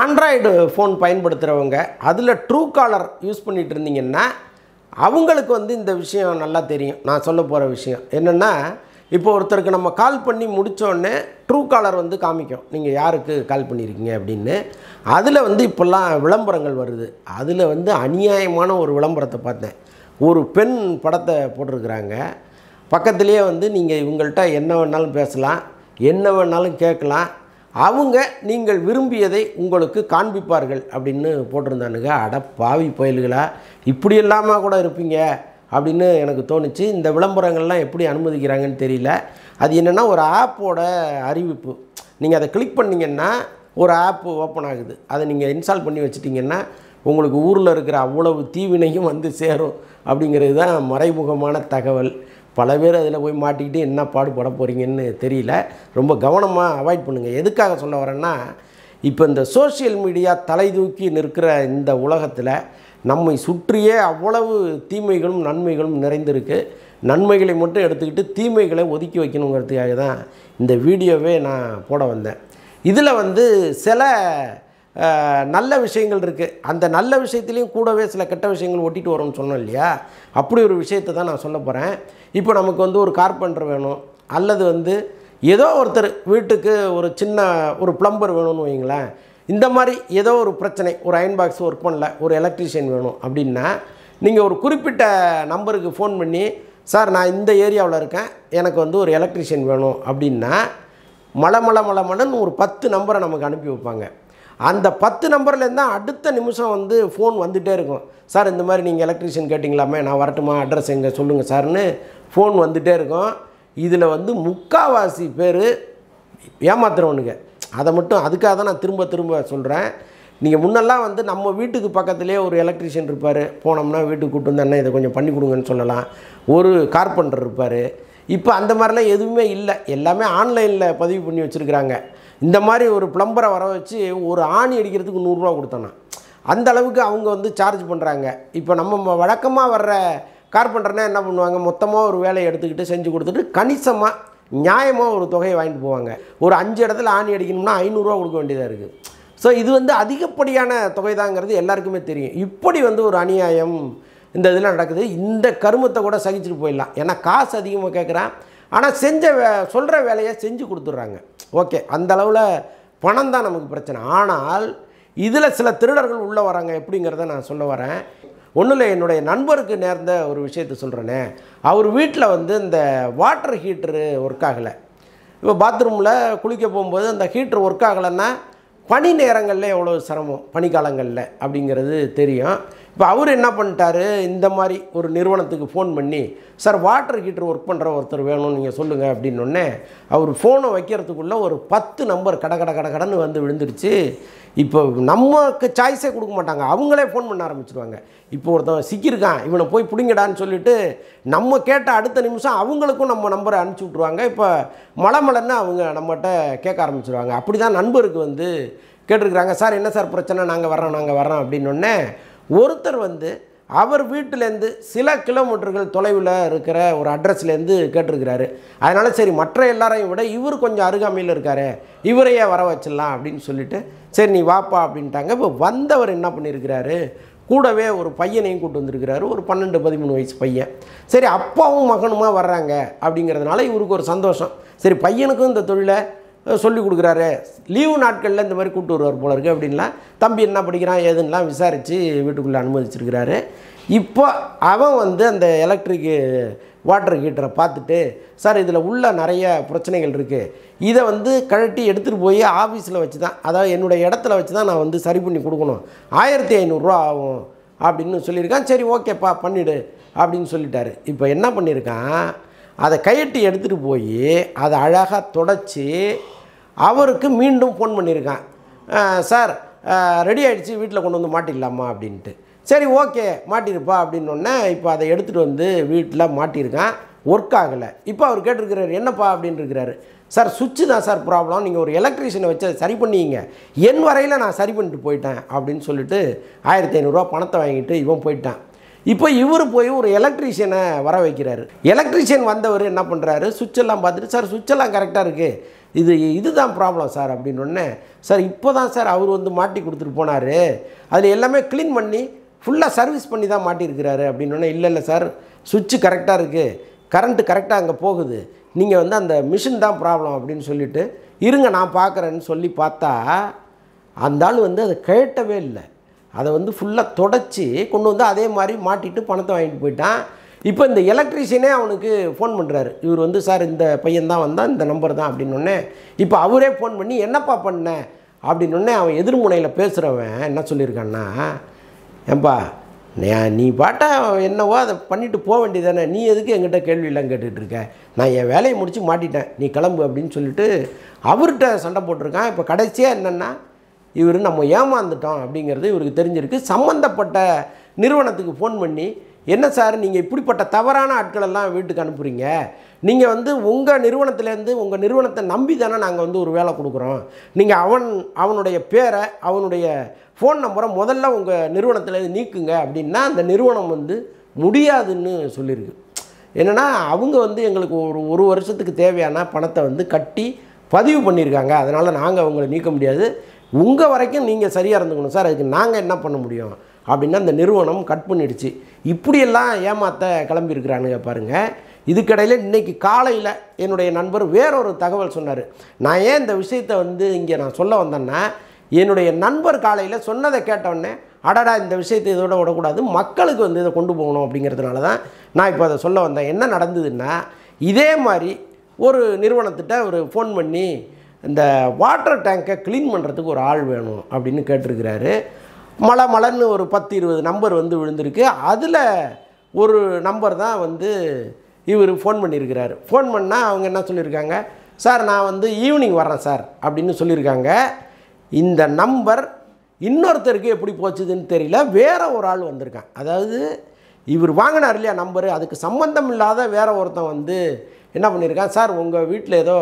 Android phone பயன்படுத்துகிறவங்க அதில் true collar use பண்ணிகிட்டு இருந்தீங்கன்னா அவங்களுக்கு வந்து இந்த விஷயம் நல்லா தெரியும் நான் சொல்ல போகிற விஷயம் என்னென்னா இப்போ ஒருத்தருக்கு நம்ம கால் பண்ணி முடித்தோடனே ட்ரூ காலர் வந்து காமிக்கும் நீங்கள் யாருக்கு கால் பண்ணியிருக்கீங்க அப்படின்னு அதில் வந்து இப்போல்லாம் விளம்பரங்கள் வருது அதில் வந்து அநியாயமான ஒரு விளம்பரத்தை பார்த்தேன் ஒரு பெண் படத்தை போட்டிருக்கிறாங்க பக்கத்துலேயே வந்து நீங்கள் இவங்கள்ட்ட என்ன வேணாலும் பேசலாம் என்ன வேணாலும் கேட்கலாம் அவங்க நீங்கள் விரும்பியதை உங்களுக்கு காண்பிப்பார்கள் அப்படின்னு போட்டிருந்தானுங்க அட பாவி புயல்களா இப்படி இல்லாமல் கூட இருப்பீங்க அப்படின்னு எனக்கு தோணுச்சு இந்த விளம்பரங்கள்லாம் எப்படி அனுமதிக்கிறாங்கன்னு தெரியல அது என்னென்னா ஒரு ஆப்போட அறிவிப்பு நீங்கள் அதை கிளிக் பண்ணிங்கன்னா ஒரு ஆப் ஓப்பன் ஆகுது அதை நீங்கள் இன்ஸ்டால் பண்ணி வச்சுட்டிங்கன்னா உங்களுக்கு ஊரில் இருக்கிற அவ்வளவு தீவினையும் வந்து சேரும் அப்படிங்கிறது தான் மறைமுகமான தகவல் பல பேர் அதில் போய் மாட்டிக்கிட்டு என்ன பாடுபட போகிறீங்கன்னு தெரியல ரொம்ப கவனமாக அவாய்ட் பண்ணுங்கள் எதுக்காக சொல்ல வரேன்னா இப்போ இந்த சோசியல் மீடியா தலை தூக்கி நிற்கிற இந்த உலகத்தில் நம்மை சுற்றியே அவ்வளவு தீமைகளும் நன்மைகளும் நிறைந்திருக்கு நன்மைகளை மட்டும் எடுத்துக்கிட்டு தீமைகளை ஒதுக்கி வைக்கணுங்கிறதுக்காக தான் இந்த வீடியோவே நான் போட வந்தேன் இதில் வந்து சில நல்ல விஷயங்கள் இருக்குது அந்த நல்ல விஷயத்துலேயும் கூடவே சில கெட்ட விஷயங்கள் ஒட்டிட்டு வரும்னு சொன்னோம் இல்லையா அப்படி ஒரு விஷயத்தை தான் நான் சொல்ல போகிறேன் இப்போ நமக்கு வந்து ஒரு கார்பெண்டர் வேணும் அல்லது வந்து ஏதோ ஒருத்தர் வீட்டுக்கு ஒரு சின்ன ஒரு ப்ளம்பர் வேணும்னு வைங்களேன் இந்த மாதிரி ஏதோ ஒரு பிரச்சனை ஒரு அயன் பாக்ஸ் ஒர்க் பண்ணல ஒரு எலக்ட்ரிஷியன் வேணும் அப்படின்னா நீங்கள் ஒரு குறிப்பிட்ட நம்பருக்கு ஃபோன் பண்ணி சார் நான் இந்த ஏரியாவில் இருக்கேன் எனக்கு வந்து ஒரு எலக்ட்ரிஷியன் வேணும் அப்படின்னா மழை மழை மழை மழைன்னு ஒரு பத்து நம்பரை நமக்கு அனுப்பி வைப்பாங்க அந்த பத்து நம்பர்லேருந்து தான் அடுத்த நிமிஷம் வந்து ஃபோன் வந்துகிட்டே இருக்கும் சார் இந்த மாதிரி நீங்கள் எலக்ட்ரிஷியன் கேட்டிங்களாமே நான் வரட்டுமா அட்ரஸ் எங்கே சொல்லுங்கள் சார்னு ஃபோன் வந்துகிட்டே இருக்கும் இதில் வந்து முக்காவாசி பேர் ஏமாத்துறவனுங்க அதை மட்டும் அதுக்காக தான் நான் திரும்ப திரும்ப சொல்கிறேன் நீங்கள் முன்னெல்லாம் வந்து நம்ம வீட்டுக்கு பக்கத்துலேயே ஒரு எலக்ட்ரிஷியன் இருப்பார் போனோம்னா வீட்டுக்கு கூட்டு என்ன இதை கொஞ்சம் பண்ணி கொடுங்கன்னு சொல்லலாம் ஒரு கார்பெண்டர் இருப்பார் இப்போ அந்த மாதிரிலாம் எதுவுமே இல்லை எல்லாமே ஆன்லைனில் பதிவு பண்ணி வச்சுருக்கிறாங்க இந்த மாதிரி ஒரு பிளம்பரை வர வச்சு ஒரு ஆணி அடிக்கிறதுக்கு நூறுரூவா கொடுத்தோன்னா அந்த அளவுக்கு அவங்க வந்து சார்ஜ் பண்ணுறாங்க இப்போ நம்ம வழக்கமாக வர்ற கார்பெண்டர்னா என்ன பண்ணுவாங்க மொத்தமாக ஒரு வேலையை எடுத்துக்கிட்டு செஞ்சு கொடுத்துட்டு கணிசமாக நியாயமாக ஒரு தொகையை வாங்கிட்டு போவாங்க ஒரு அஞ்சு இடத்துல ஆணி அடிக்கணும்னா ஐநூறுரூவா கொடுக்க வேண்டியதாக இருக்குது ஸோ இது வந்து அதிகப்படியான தொகை தாங்கிறது எல்லாருக்குமே தெரியும் இப்படி வந்து ஒரு அநியாயம் இந்த இதில் நடக்குது இந்த கருமத்தை கூட சகிச்சுட்டு போயிடலாம் ஏன்னா காசு அதிகமாக கேட்குறான் ஆனால் செஞ்ச வே சொல்கிற வேலையை செஞ்சு கொடுத்துட்றாங்க ஓகே அந்த அளவில் பணம் தான் நமக்கு பிரச்சனை ஆனால் இதில் சில திருடர்கள் உள்ளே வராங்க எப்படிங்கிறத நான் சொல்ல வரேன் ஒன்றும் இல்லை என்னுடைய நண்பருக்கு நேர்ந்த ஒரு விஷயத்த சொல்கிறேனே அவர் வீட்டில் வந்து இந்த வாட்டர் ஹீட்டரு ஒர்க் ஆகலை இப்போ பாத்ரூமில் குளிக்க போகும்போது அந்த ஹீட்ரு ஒர்க் ஆகலைன்னா பனி நேரங்களில் எவ்வளோ சிரமம் பனிக்காலங்களில் அப்படிங்கிறது தெரியும் இப்போ அவர் என்ன பண்ணிட்டாரு இந்த மாதிரி ஒரு நிறுவனத்துக்கு ஃபோன் பண்ணி சார் வாட்டர் ஹீட்டர் ஒர்க் பண்ணுற ஒருத்தர் வேணும்னு நீங்கள் சொல்லுங்கள் அப்படின்னொன்னே அவர் ஃபோனை வைக்கிறதுக்குள்ளே ஒரு பத்து நம்பர் கட கட கட கடன்னு வந்து விழுந்துருச்சு இப்போ நமக்கு சாய்ஸே கொடுக்க மாட்டாங்க அவங்களே ஃபோன் பண்ண ஆரம்பிச்சிருவாங்க இப்போ ஒருத்தன் சிக்கியிருக்கான் இவனை போய் பிடிங்கடான்னு சொல்லிட்டு நம்ம கேட்ட அடுத்த நிமிஷம் அவங்களுக்கும் நம்ம நம்பரை அனுப்பிச்சி விட்ருவாங்க இப்போ மழை மலைன்னு அவங்க நம்மகிட்ட கேட்க ஆரம்பிச்சிருவாங்க அப்படி தான் நண்பருக்கு வந்து கேட்டிருக்கிறாங்க சார் என்ன சார் பிரச்சனை நாங்கள் வர்றோம் நாங்கள் வர்றோம் அப்படின்னொன்னே ஒருத்தர் வந்து அவர் வீட்டிலேருந்து சில கிலோமீட்டர்கள் தொலைவில் இருக்கிற ஒரு அட்ரஸ்லேருந்து கேட்டிருக்கிறாரு அதனால் சரி மற்ற எல்லாரையும் விட இவர் கொஞ்சம் அருகாமையில் இருக்கார் இவரையே வர வச்சிடலாம் அப்படின்னு சொல்லிட்டு சரி நீ வாப்பா அப்படின்ட்டாங்க இப்போ வந்தவர் என்ன பண்ணியிருக்கிறாரு கூடவே ஒரு பையனையும் கூட்டு வந்திருக்கிறாரு ஒரு பன்னெண்டு பதிமூணு வயசு பையன் சரி அப்பாவும் மகனுமா வர்றாங்க அப்படிங்கிறதுனால இவருக்கு ஒரு சந்தோஷம் சரி பையனுக்கும் இந்த தொழிலை சொல்லி கொடுக்குறாரு லீவு நாட்களில் இந்த மாதிரி கூப்பிட்டு வருவார் போல இருக்குது அப்படின்லாம் தம்பி என்ன படிக்கிறான் ஏதுன்னெலாம் விசாரித்து வீட்டுக்குள்ளே அனுமதிச்சிருக்கிறாரு இப்போ அவன் வந்து அந்த எலக்ட்ரிக்கு வாட்டர் ஹீட்டரை பார்த்துட்டு சார் இதில் உள்ள நிறைய பிரச்சனைகள் இருக்குது இதை வந்து கழட்டி எடுத்துகிட்டு போய் ஆஃபீஸில் வச்சு தான் அதாவது என்னுடைய இடத்துல வச்சு தான் நான் வந்து சரி பண்ணி கொடுக்கணும் ஆயிரத்தி ஐநூறுரூவா ஆகும் அப்படின்னு சொல்லியிருக்கான் சரி ஓகேப்பா பண்ணிவிடு அப்படின்னு சொல்லிட்டாரு இப்போ என்ன பண்ணியிருக்கான் அதை கையட்டி எடுத்துகிட்டு போய் அதை அழகாக தொடச்சி அவருக்கு மீண்டும் ஃபோன் பண்ணியிருக்கான் சார் ரெடி ஆகிடுச்சு வீட்டில் கொண்டு வந்து மாட்டிடலாமா அப்படின்ட்டு சரி ஓகே மாட்டியிருப்பா அப்படின்னொன்னே இப்போ அதை எடுத்துகிட்டு வந்து வீட்டில் மாட்டியிருக்கான் ஒர்க் ஆகலை இப்போ அவர் கேட்டிருக்கிறார் என்னப்பா அப்படின்னு இருக்கிறாரு சார் சுவிட்சு தான் சார் ப்ராப்ளம் நீங்கள் ஒரு எலக்ட்ரிஷியனை வச்சு சரி பண்ணிங்க என் வரையில் நான் சரி பண்ணிட்டு போயிட்டேன் அப்படின்னு சொல்லிட்டு ஆயிரத்தி ஐநூறுரூவா பணத்தை வாங்கிட்டு இவன் போயிட்டான் இப்போ இவர் போய் ஒரு எலக்ட்ரீஷியனை வர வைக்கிறாரு எலக்ட்ரீஷியன் வந்தவர் என்ன பண்ணுறாரு சுவிட்செல்லாம் பார்த்துட்டு சார் சுவிட்செல்லாம் கரெக்டாக இருக்குது இது இதுதான் ப்ராப்ளம் சார் அப்படின்னொடனே சார் இப்போ தான் சார் அவர் வந்து மாட்டி கொடுத்துட்டு போனார் அதில் எல்லாமே க்ளீன் பண்ணி ஃபுல்லாக சர்வீஸ் பண்ணி தான் மாட்டியிருக்கிறாரு அப்படின்னு இல்லை இல்லை சார் சுவிட்சு கரெக்டாக இருக்குது கரண்ட்டு கரெக்டாக அங்கே போகுது நீங்கள் வந்து அந்த மிஷின் தான் ப்ராப்ளம் அப்படின்னு சொல்லிவிட்டு இருங்க நான் பார்க்குறேன்னு சொல்லி பார்த்தா அந்த ஆள் வந்து அதை கேட்டவே இல்லை அதை வந்து ஃபுல்லாக தொடச்சி கொண்டு வந்து அதே மாதிரி மாட்டிட்டு பணத்தை வாங்கிட்டு போயிட்டான் இப்போ இந்த எலக்ட்ரிஷியனே அவனுக்கு ஃபோன் பண்ணுறாரு இவர் வந்து சார் இந்த பையன்தான் வந்தால் இந்த நம்பர் தான் அப்படின்னொன்னே இப்போ அவரே ஃபோன் பண்ணி என்னப்பா பண்ண அப்படின்னொடனே அவன் எதிர்முனையில் பேசுகிறவன் என்ன சொல்லியிருக்கான்னா ஏன்பா நீ பாட்டா என்னவோ அதை பண்ணிவிட்டு போக வேண்டியதானே நீ எதுக்கு எங்கிட்ட கேள்வியெல்லாம் கேட்டுட்ருக்க நான் என் வேலையை முடித்து மாட்டிட்டேன் நீ கிளம்பு அப்படின்னு சொல்லிட்டு அவர்கிட்ட சண்டை போட்டிருக்கான் இப்போ கடைசியாக என்னென்னா இவர் நம்ம ஏமாந்துட்டோம் அப்படிங்கிறது இவருக்கு தெரிஞ்சிருக்கு சம்மந்தப்பட்ட நிறுவனத்துக்கு ஃபோன் பண்ணி என்ன சார் நீங்கள் இப்படிப்பட்ட தவறான ஆட்களெல்லாம் வீட்டுக்கு அனுப்புகிறீங்க நீங்கள் வந்து உங்கள் நிறுவனத்துலேருந்து உங்கள் நிறுவனத்தை நம்பி தானே நாங்கள் வந்து ஒரு வேலை கொடுக்குறோம் நீங்கள் அவன் அவனுடைய பேரை அவனுடைய ஃபோன் நம்பரை முதல்ல உங்கள் நிறுவனத்துலேருந்து நீக்குங்க அப்படின்னா அந்த நிறுவனம் வந்து முடியாதுன்னு சொல்லியிருக்கு என்னென்னா அவங்க வந்து எங்களுக்கு ஒரு ஒரு வருஷத்துக்கு தேவையான பணத்தை வந்து கட்டி பதிவு பண்ணியிருக்காங்க அதனால் நாங்கள் அவங்கள நீக்க முடியாது உங்கள் வரைக்கும் நீங்கள் சரியாக இருந்துக்கணும் சார் அதுக்கு நாங்கள் என்ன பண்ண முடியும் அப்படின்னா அந்த நிறுவனம் கட் பண்ணிடுச்சு இப்படியெல்லாம் ஏமாத்த கிளம்பியிருக்கிறானுங்க பாருங்கள் இதுக்கடையில் இன்றைக்கி காலையில் என்னுடைய நண்பர் வேறொரு தகவல் சொன்னார் நான் ஏன் இந்த விஷயத்தை வந்து இங்கே நான் சொல்ல வந்தேன்னா என்னுடைய நண்பர் காலையில் சொன்னதை கேட்டவுடனே அடடா இந்த விஷயத்தை இதோட விடக்கூடாது மக்களுக்கு வந்து இதை கொண்டு போகணும் அப்படிங்கிறதுனால தான் நான் இப்போ அதை சொல்ல வந்தேன் என்ன நடந்ததுன்னா இதே மாதிரி ஒரு நிறுவனத்திட்ட ஒரு ஃபோன் பண்ணி இந்த வாட்டர் டேங்கை க்ளீன் பண்ணுறதுக்கு ஒரு ஆள் வேணும் அப்படின்னு கேட்டிருக்கிறாரு மலை மலைன்னு ஒரு பத்து இருபது நம்பர் வந்து விழுந்திருக்கு அதில் ஒரு நம்பர் தான் வந்து இவர் ஃபோன் பண்ணியிருக்கிறாரு ஃபோன் பண்ணால் அவங்க என்ன சொல்லியிருக்காங்க சார் நான் வந்து ஈவினிங் வரேன் சார் அப்படின்னு சொல்லியிருக்காங்க இந்த நம்பர் இன்னொருத்தருக்கு எப்படி போச்சுதுன்னு தெரியல வேறு ஒரு ஆள் வந்திருக்கான் அதாவது இவர் வாங்கினார் இல்லையா நம்பரு அதுக்கு சம்மந்தம் இல்லாத வேற ஒருத்தன் வந்து என்ன பண்ணியிருக்கான் சார் உங்கள் வீட்டில் ஏதோ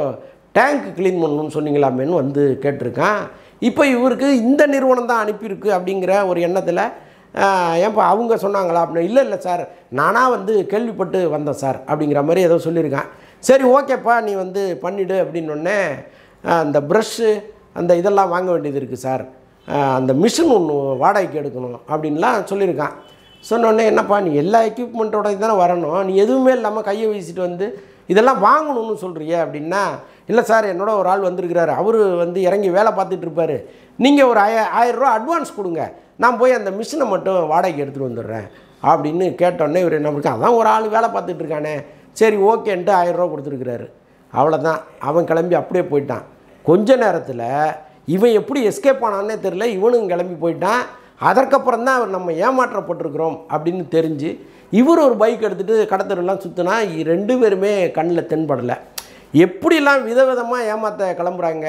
டேங்க் க்ளீன் பண்ணணும்னு சொன்னீங்களாமேன்னு வந்து கேட்டிருக்கான் இப்போ இவருக்கு இந்த நிறுவனம் தான் அனுப்பியிருக்கு அப்படிங்கிற ஒரு எண்ணத்தில் ஏன்ப்பா அவங்க சொன்னாங்களா அப்படின்னு இல்லை இல்லை சார் நானாக வந்து கேள்விப்பட்டு வந்தேன் சார் அப்படிங்கிற மாதிரி ஏதோ சொல்லியிருக்கான் சரி ஓகேப்பா நீ வந்து பண்ணிவிடு அப்படின்னொடனே அந்த ப்ரஷ்ஷு அந்த இதெல்லாம் வாங்க வேண்டியது இருக்குது சார் அந்த மிஷின் ஒன்று வாடகைக்கு எடுக்கணும் அப்படின்லாம் சொல்லியிருக்கான் சொன்னோடனே என்னப்பா நீ எல்லா எக்யூப்மெண்ட்டோட தானே வரணும் நீ எதுவுமே இல்லாமல் கையை வீசிட்டு வந்து இதெல்லாம் வாங்கணும்னு சொல்கிறீ அப்படின்னா இல்லை சார் என்னோட ஒரு ஆள் வந்திருக்கிறாரு அவர் வந்து இறங்கி வேலை பார்த்துட்டு இருப்பார் நீங்கள் ஒரு ஆய ஆயிரரூவா அட்வான்ஸ் கொடுங்க நான் போய் அந்த மிஷினை மட்டும் வாடகைக்கு எடுத்துகிட்டு வந்துடுறேன் அப்படின்னு கேட்டோன்னே இவர் என்ன அதான் ஒரு ஆள் வேலை பார்த்துட்ருக்கானே சரி ஓகேன்ட்டு ஆயிரரூவா கொடுத்துருக்குறாரு அவ்வளோதான் அவன் கிளம்பி அப்படியே போயிட்டான் கொஞ்ச நேரத்தில் இவன் எப்படி எஸ்கேப் ஆனான்னே தெரில இவனும் கிளம்பி போயிட்டான் அதற்கப்புறம் தான் அவர் நம்ம ஏமாற்றப்பட்டிருக்கிறோம் அப்படின்னு தெரிஞ்சு இவர் ஒரு பைக் எடுத்துகிட்டு கடத்தரெல்லாம் சுற்றினா ரெண்டு பேருமே கண்ணில் தென்படலை எப்படிலாம் விதவிதமாக ஏமாற்ற கிளம்புறாங்க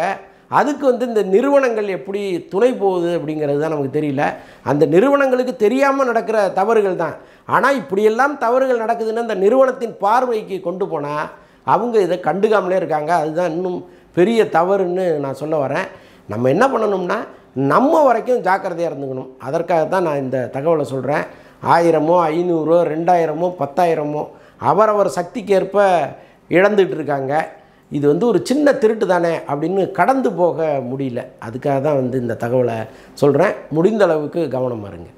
அதுக்கு வந்து இந்த நிறுவனங்கள் எப்படி துணை போகுது அப்படிங்கிறது தான் நமக்கு தெரியல அந்த நிறுவனங்களுக்கு தெரியாமல் நடக்கிற தவறுகள் தான் ஆனால் இப்படியெல்லாம் தவறுகள் நடக்குதுன்னு அந்த நிறுவனத்தின் பார்வைக்கு கொண்டு போனால் அவங்க இதை கண்டுக்காமலே இருக்காங்க அதுதான் இன்னும் பெரிய தவறுன்னு நான் சொல்ல வரேன் நம்ம என்ன பண்ணணும்னா நம்ம வரைக்கும் ஜாக்கிரதையாக இருந்துக்கணும் அதற்காக தான் நான் இந்த தகவலை சொல்கிறேன் ஆயிரமோ ஐநூறோ ரெண்டாயிரமோ பத்தாயிரமோ அவரவர் சக்திக்கேற்ப இழந்துகிட்டு இருக்காங்க இது வந்து ஒரு சின்ன திருட்டு தானே அப்படின்னு கடந்து போக முடியல அதுக்காக தான் வந்து இந்த தகவலை சொல்கிறேன் முடிந்த அளவுக்கு கவனமாக இருங்க